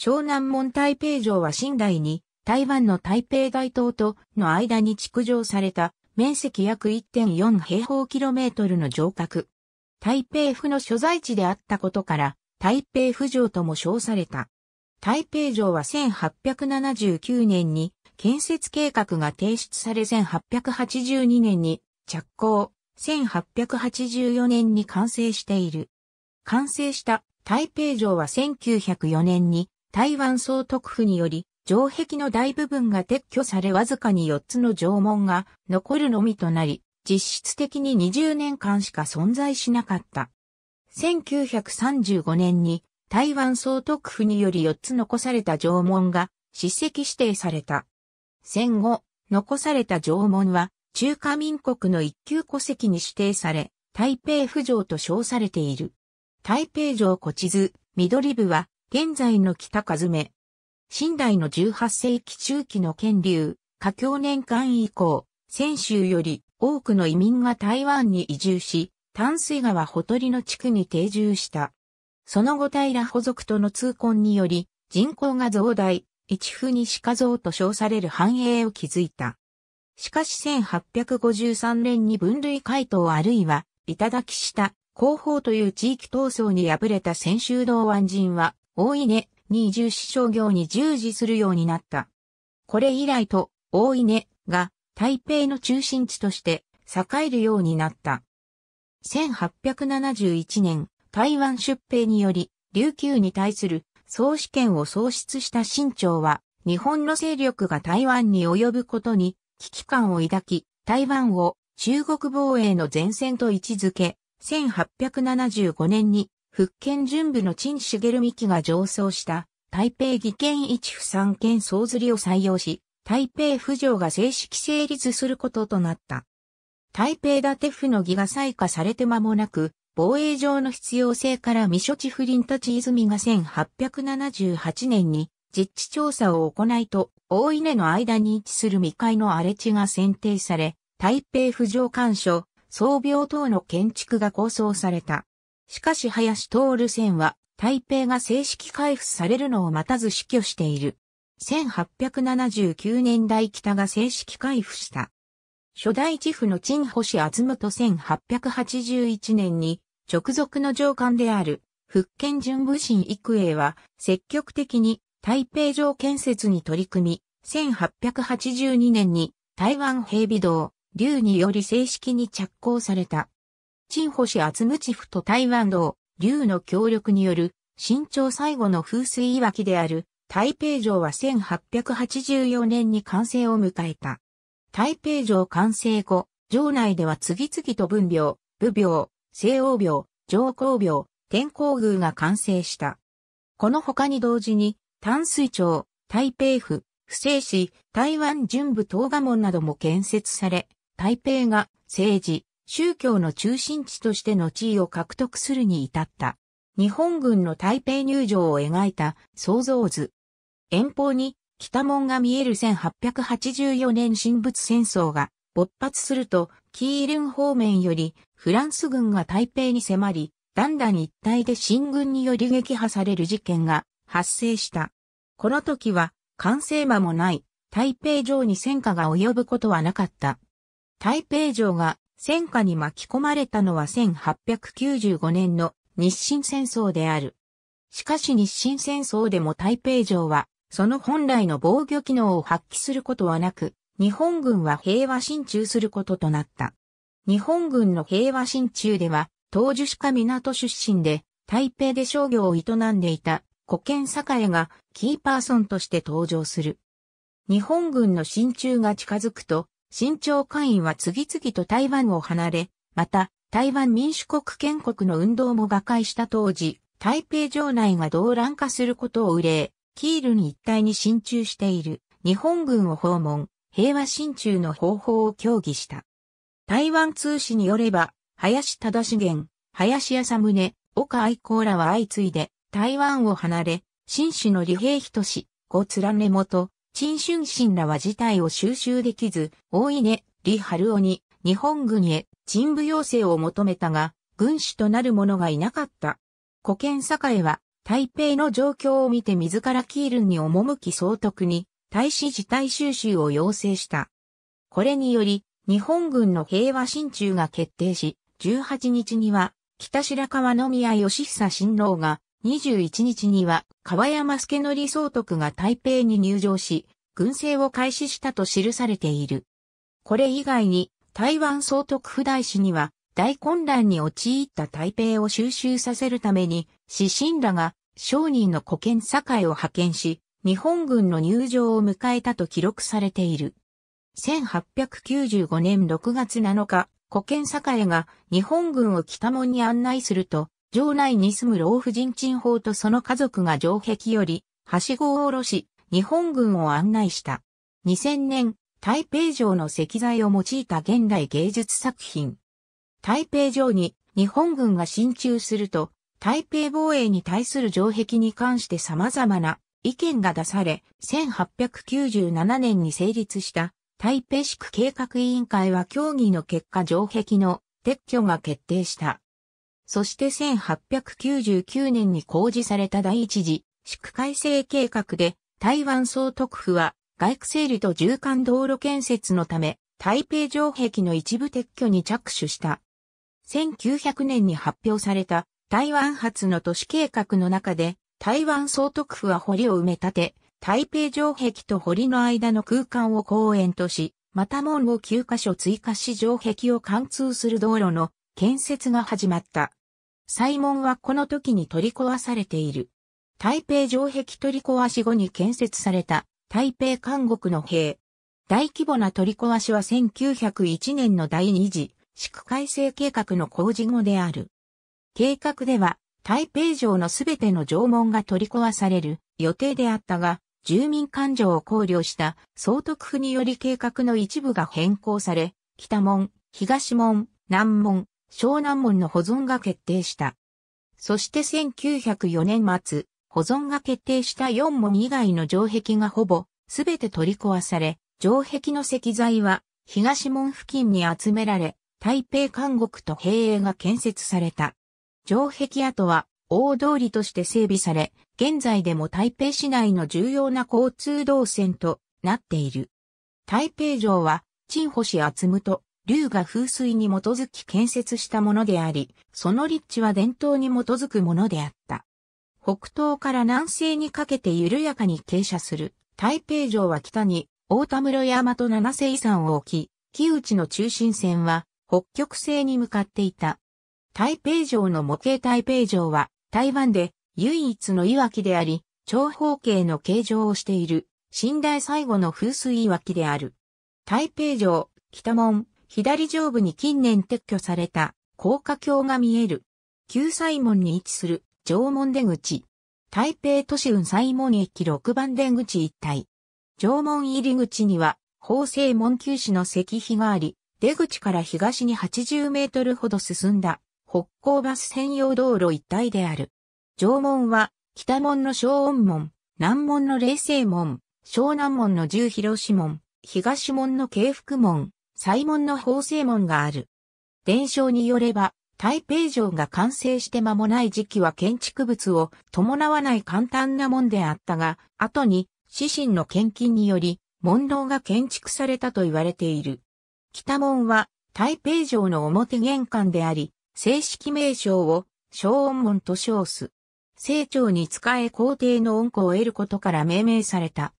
湘南門台北城は新代に台湾の台北大東との間に築城された面積約1.4平方キロメートルの城郭。台北府の所在地であったことから台北府城とも称された。台北城は1879年に建設計画が提出され1882年に着工、1884年に完成している。完成した台北城は1904年に台湾総督府により、城壁の大部分が撤去されわずかに4つの城門が残るのみとなり、実質的に20年間しか存在しなかった。1935年に台湾総督府により4つ残された城門が史跡指定された。戦後、残された城門は中華民国の一級戸籍に指定され、台北府城と称されている。台北城古地図、緑部は現在の北和目。新代の18世紀中期の建流、華僑年間以降、泉州より多くの移民が台湾に移住し、淡水川ほとりの地区に定住した。その後平保族との通婚により、人口が増大、一府に鹿像と称される繁栄を築いた。しかし1853年に分類回答あるいは、頂きした、広報という地域闘争に敗れた泉州道安人は、大稲に移住し商業に従事するようになった。これ以来と大稲が台北の中心地として栄えるようになった。1871年、台湾出兵により、琉球に対する総主権を創出した清朝は、日本の勢力が台湾に及ぶことに危機感を抱き、台湾を中国防衛の前線と位置づけ、1875年に福建準部の陳茂美希が上奏した、台北義県一府三県総釣りを採用し、台北府城が正式成立することとなった。台北建て府の儀が採火されて間もなく、防衛上の必要性から未処置不倫立ち泉が1878年に実地調査を行いと、大稲の間に位置する未開の荒れ地が選定され、台北府城干所、荘病等の建築が構想された。しかし林徹線は台北が正式開府されるのを待たず死去している。1879年代北が正式開府した。初代地府の陳保星厚むと1881年に直属の上官である福建純部神育英は積極的に台北城建設に取り組み、1882年に台湾平備道、竜により正式に着工された。陳星厚口府と台湾道、竜の協力による、新朝最後の風水いわきである、台北城は1884年に完成を迎えた。台北城完成後、城内では次々と文病、武病、西欧病、上皇病、天皇宮が完成した。この他に同時に、淡水町、台北府、不正市、台湾巡部東賀門なども建設され、台北が政治、宗教の中心地としての地位を獲得するに至った。日本軍の台北入場を描いた創造図。遠方に北門が見える1884年神仏戦争が勃発すると、キールン方面よりフランス軍が台北に迫り、だんだん一体で新軍により撃破される事件が発生した。この時は完成間もない台北城に戦火が及ぶことはなかった。台北城が戦火に巻き込まれたのは1895年の日清戦争である。しかし日清戦争でも台北城は、その本来の防御機能を発揮することはなく、日本軍は平和進駐することとなった。日本軍の平和進駐では、当樹鹿港出身で、台北で商業を営んでいた古見栄がキーパーソンとして登場する。日本軍の進駐が近づくと、新朝会員は次々と台湾を離れ、また、台湾民主国建国の運動も瓦解した当時、台北城内が動乱化することを憂え、キールに一体に進駐している日本軍を訪問、平和進駐の方法を協議した。台湾通史によれば、林忠茂、林康宗、岡愛好らは相次いで台湾を離れ、新種の李平人氏、後連れ元、陳春心らは事態を収集できず、大稲、李春雄に、日本軍へ、陳武要請を求めたが、軍師となる者がいなかった。古剣栄は、台北の状況を見て自らキールに赴き総督に、大使事態収集を要請した。これにより、日本軍の平和心中が決定し、18日には、北白川宮義久新郎が21日には、川山助則総督が台北に入城し、軍政を開始したと記されている。これ以外に、台湾総督府大使には、大混乱に陥った台北を収集させるために、指針らが商人の古見境を派遣し、日本軍の入場を迎えたと記録されている。1895年6月7日、古見境が日本軍を北門に案内すると、城内に住む老婦人陳法とその家族が城壁より、はしごを下ろし、日本軍を案内した。2000年、台北城の石材を用いた現代芸術作品。台北城に日本軍が進駐すると、台北防衛に対する城壁に関して様々な意見が出され、1897年に成立した台北市区計画委員会は協議の結果城壁の撤去が決定した。そして1899年に公示された第一次、宿改正計画で、台湾総督府は、外区整理と縦貫道路建設のため、台北城壁の一部撤去に着手した。1900年に発表された台湾発の都市計画の中で、台湾総督府は堀を埋め立て、台北城壁と堀の間の空間を公園とし、また門を9カ所追加し城壁を貫通する道路の建設が始まった。西門はこの時に取り壊されている。台北城壁取り壊し後に建設された台北監獄の兵。大規模な取り壊しは1901年の第二次、宿改正計画の工事後である。計画では、台北城のすべての城門が取り壊される予定であったが、住民感情を考慮した総督府により計画の一部が変更され、北門、東門、南門、湘南門の保存が決定した。そして1904年末、保存が決定した4門以外の城壁がほぼすべて取り壊され、城壁の石材は東門付近に集められ、台北監獄と兵営が建設された。城壁跡は大通りとして整備され、現在でも台北市内の重要な交通動線となっている。台北城は、陳集厚と竜が風水に基づき建設したものであり、その立地は伝統に基づくものであった。北東から南西にかけて緩やかに傾斜する台北城は北に大田室山と七世遺産を置き、木内の中心線は北極星に向かっていた。台北城の模型台北城は台湾で唯一の岩木であり、長方形の形状をしている、寝台最後の風水岩木である。台北城、北門、左上部に近年撤去された高架橋が見える。旧西門に位置する縄文出口。台北都市運西門駅6番出口一帯。縄文入り口には法政門旧市の石碑があり、出口から東に80メートルほど進んだ北高バス専用道路一帯である。縄文は北門の小音門、南門の冷静門、湘南門の十広志門、東門の慶福門、西門の法正門がある。伝承によれば、台北城が完成して間もない時期は建築物を伴わない簡単な門であったが、後に、指神の献金により、門楼が建築されたと言われている。北門は、台北城の表玄関であり、正式名称を、小音門と称す。清張に仕え皇帝の恩子を得ることから命名された。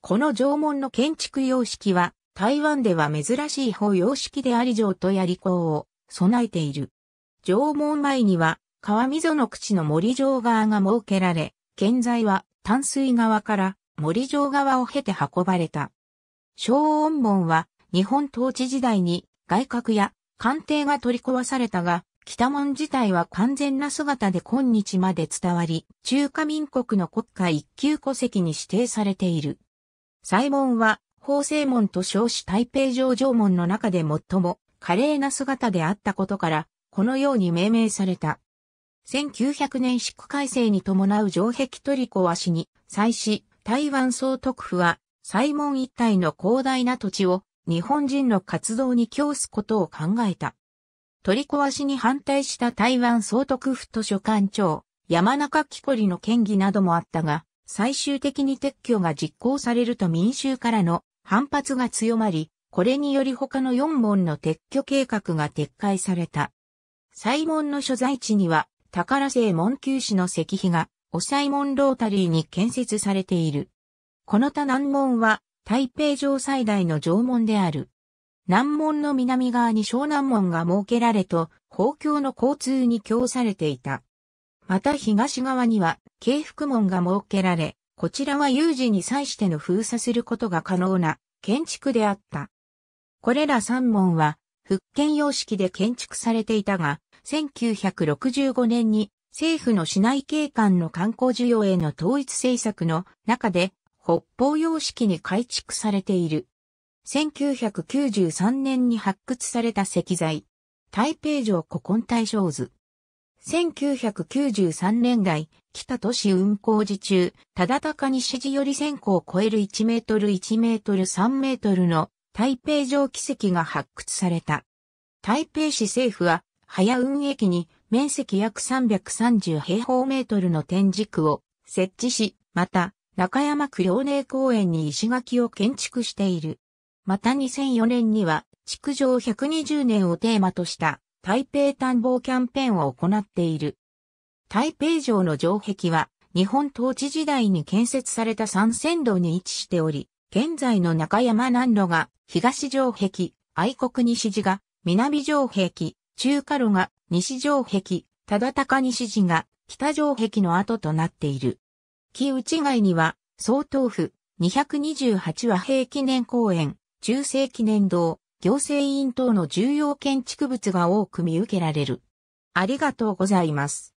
この城門の建築様式は、台湾では珍しい方様式であり城とやり港を備えている。城門前には川溝の口の森城側が設けられ、現在は淡水側から森城側を経て運ばれた。昭恩門は日本統治時代に外郭や官邸が取り壊されたが、北門自体は完全な姿で今日まで伝わり、中華民国の国家一級戸籍に指定されている。西門は厚生門と称し台北上城門の中で最も華麗な姿であったことから、このように命名された。1900年四区改正に伴う城壁取り壊しに、際し、台湾総督府は、西門一帯の広大な土地を日本人の活動に供すことを考えた。取り壊しに反対した台湾総督府図書館長、山中木こりの県議などもあったが、最終的に撤去が実行されると民衆からの反発が強まり、これにより他の4門の撤去計画が撤回された。西門の所在地には、宝製門旧市の石碑が、お西門ロータリーに建設されている。この他南門は、台北城最大の城門である。南門の南側に湘南門が設けられと、公共の交通に供されていた。また東側には、京福門が設けられ、こちらは有事に際しての封鎖することが可能な建築であった。これら3門は復建様式で建築されていたが、1965年に政府の市内景観の観光需要への統一政策の中で北方様式に改築されている。1993年に発掘された石材、台北城古今大正図。1993年代、北都市運行時中、た高西寺より1000個を超える1メートル1メートル3メートルの台北城奇跡が発掘された。台北市政府は、早運駅に面積約330平方メートルの展示区を設置し、また、中山区遼寧公園に石垣を建築している。また2004年には、築城120年をテーマとした台北探訪キャンペーンを行っている。台北城の城壁は日本統治時代に建設された三線路に位置しており、現在の中山南路が東城壁、愛国西寺が南城壁、中華路が西城壁、忠高西寺が北城壁の跡となっている。木内外には、総統府、228和平記念公園、中世記念堂、行政院等の重要建築物が多く見受けられる。ありがとうございます。